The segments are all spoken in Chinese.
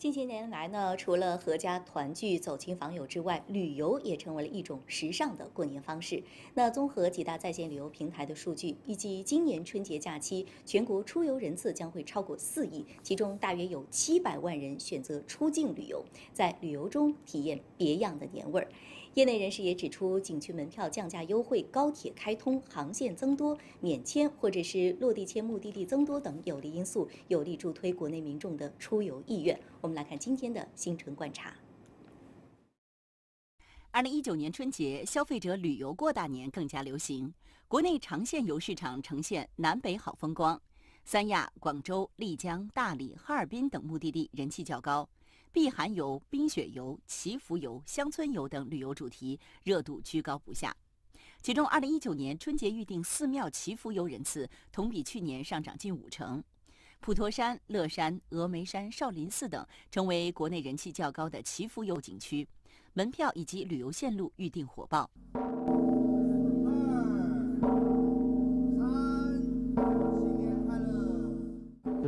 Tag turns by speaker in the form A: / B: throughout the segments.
A: 近些年来呢，除了阖家团聚、走亲访友之外，旅游也成为了一种时尚的过年方式。那综合几大在线旅游平台的数据，预计今年春节假期全国出游人次将会超过四亿，其中大约有七百万人选择出境旅游，在旅游中体验别样的年味儿。业内人士也指出，景区门票降价优惠、高铁开通、航线增多、免签或者是落地签目的地增多等有利因素，有力助推国内民众的出游意愿。我们来看今天的《新城观察》。
B: 二零一九年春节，消费者旅游过大年更加流行，国内长线游市场呈现南北好风光，三亚、广州、丽江、大理、哈尔滨等目的地人气较高。避寒游、冰雪游、祈福游、乡村游等旅游主题热度居高不下。其中，2019年春节预订寺庙祈福游人次同比去年上涨近五成。普陀山、乐山、峨眉山、少林寺等成为国内人气较高的祈福游景区，门票以及旅游线路预订火爆。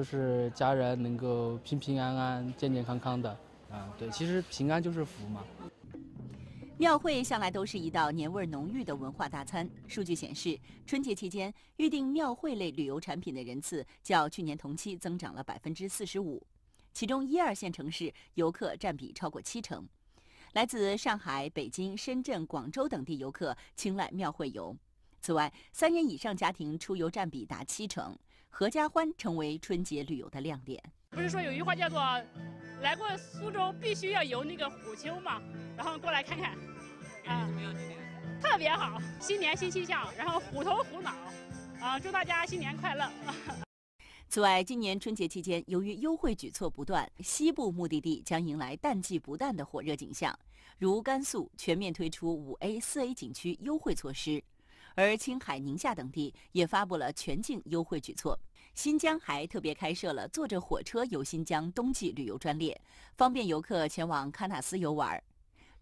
A: 就是家人能够平平安安、健健康康的，啊，对，其实平安就是福嘛。
B: 庙会向来都是一道年味浓郁的文化大餐。数据显示，春节期间预订庙会类旅游产品的人次较去年同期增长了百分之四十五，其中一二线城市游客占比超过七成，来自上海、北京、深圳、广州等地游客青睐庙会游。此外，三人以上家庭出游占比达七成。合家欢成为春节旅游的亮点。不是说有一句话叫做“来过苏州必须要游那个虎丘吗？然后过来看看啊，特别好，新年新气象，然后虎头虎脑啊，祝大家新年快乐。此外，今年春节期间，由于优惠举措不断，西部目的地将迎来淡季不淡的火热景象。如甘肃全面推出五 A、四 A 景区优惠措施。而青海、宁夏等地也发布了全境优惠举措，新疆还特别开设了坐着火车游新疆冬季旅游专列，方便游客前往喀纳斯游玩。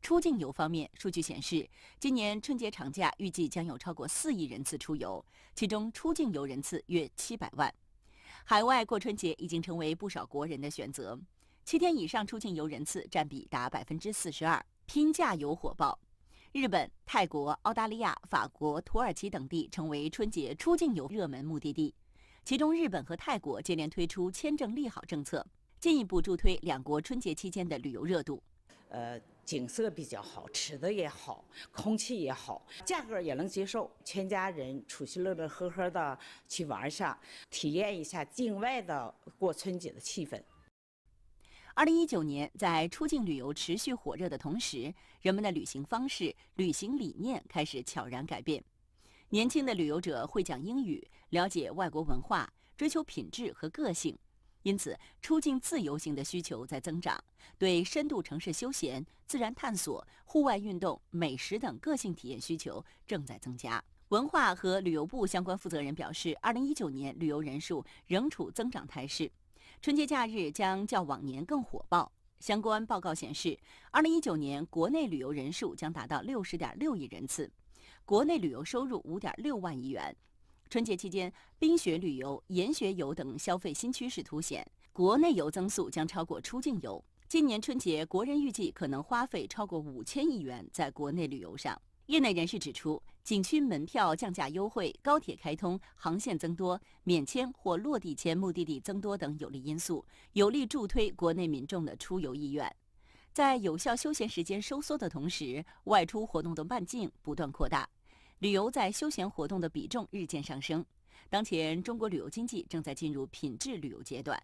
B: 出境游方面，数据显示，今年春节长假预计将有超过四亿人次出游，其中出境游人次约七百万。海外过春节已经成为不少国人的选择，七天以上出境游人次占比达百分之四十二，拼价游火爆。日本、泰国、澳大利亚、法国、土耳其等地成为春节出境游热门目的地，其中日本和泰国接连推出签证利好政策，进一步助推两国春节期间的旅游热度。呃，景色比较好，吃的也好，空气也好，价格也能接受，全家人出去乐乐呵呵的去玩一下，体验一下境外的过春节的气氛。二零一九年，在出境旅游持续火热的同时，人们的旅行方式、旅行理念开始悄然改变。年轻的旅游者会讲英语，了解外国文化，追求品质和个性，因此出境自由行的需求在增长。对深度城市休闲、自然探索、户外运动、美食等个性体验需求正在增加。文化和旅游部相关负责人表示，二零一九年旅游人数仍处增长态势。春节假日将较往年更火爆。相关报告显示，二零一九年国内旅游人数将达到六十点六亿人次，国内旅游收入五点六万亿元。春节期间，冰雪旅游、研学游等消费新趋势凸显，国内游增速将超过出境游。今年春节，国人预计可能花费超过五千亿元在国内旅游上。业内人士指出，景区门票降价优惠、高铁开通、航线增多、免签或落地签目的地增多等有利因素，有力助推国内民众的出游意愿。在有效休闲时间收缩的同时，外出活动的半径不断扩大，旅游在休闲活动的比重日渐上升。当前，中国旅游经济正在进入品质旅游阶段。